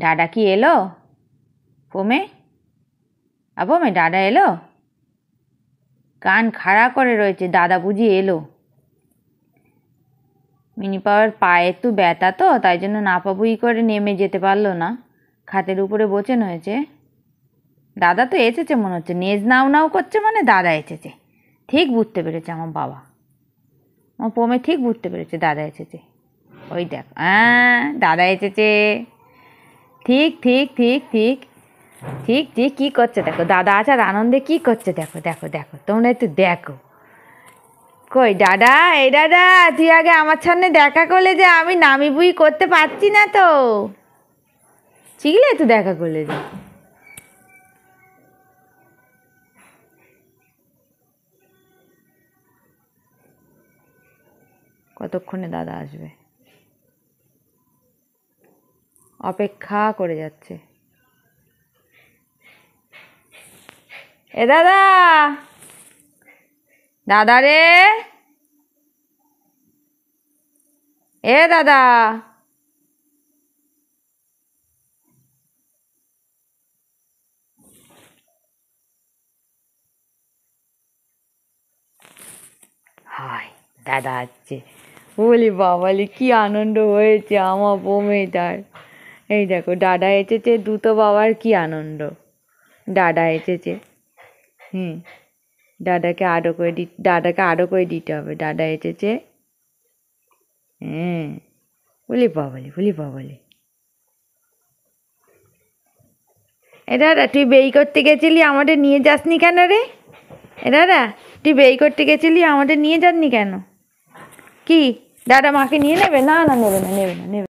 Dada কি এলো ফোমে আবোমে Dada এলো কান খাড়া করে রয়েছে দাদা বুঝি এলো মিনি পাওয়ার পায়ে একটু ব্যথা তো তাই জন্য নাপাবুই করে নেমে যেতে পারলো না খাতের উপরে বোচেন হয়েছে দাদা তো এসেছে মনে হচ্ছে নেজ নাও নাও করছে মানে দাদা এসেছে ঠিক বুঝতে পেরেছে আমার বাবা আমার পোমে ঠিক বুঝতে পেরেছে দাদা এসেছে ওই দেখ হ্যাঁ দাদা এসেছে ঠিক ঠিক ঠিক ঠিক ঠিক ঠিক কী করছে দেখো দাদা আচার আনন্দে কী করছে দেখো দেখো দেখো তোমরা একটু দেখো কই দাদা এই দাদা তুই আগে আমার সামনে দেখা করলে যে আমি নামি বুই করতে পারছি না তো চিগলে একটু দেখা করলে যে কতক্ষণে দাদা আসবে অপেক্ষা করে যাচ্ছে এ দাদা দাদা রে এ দাদা হায় দাদা আছে বলি বাবালি কি আনন্দ হয়েছে আমার বমেটার এই দেখো ডাডা এঁচেছে দুটো বাবার কি আনন্দ ডাডা এঁচেছে হুম ডাডাকে আরও করে দি ডাডাকে আরও করে দিতে হবে ডাডা এঁচেছে হ্যাঁ বলি বাবলি বলি বাবলি এ দাদা তুই বেই করতে গেছিলি আমাদের নিয়ে যাসনি কেন রে এ দাদা তুই বেই করতে গেছিলি আমাদের নিয়ে যাননি কেন কি দাদা মাকে নিয়ে নেবে না না নেবে না নেবে না নেবে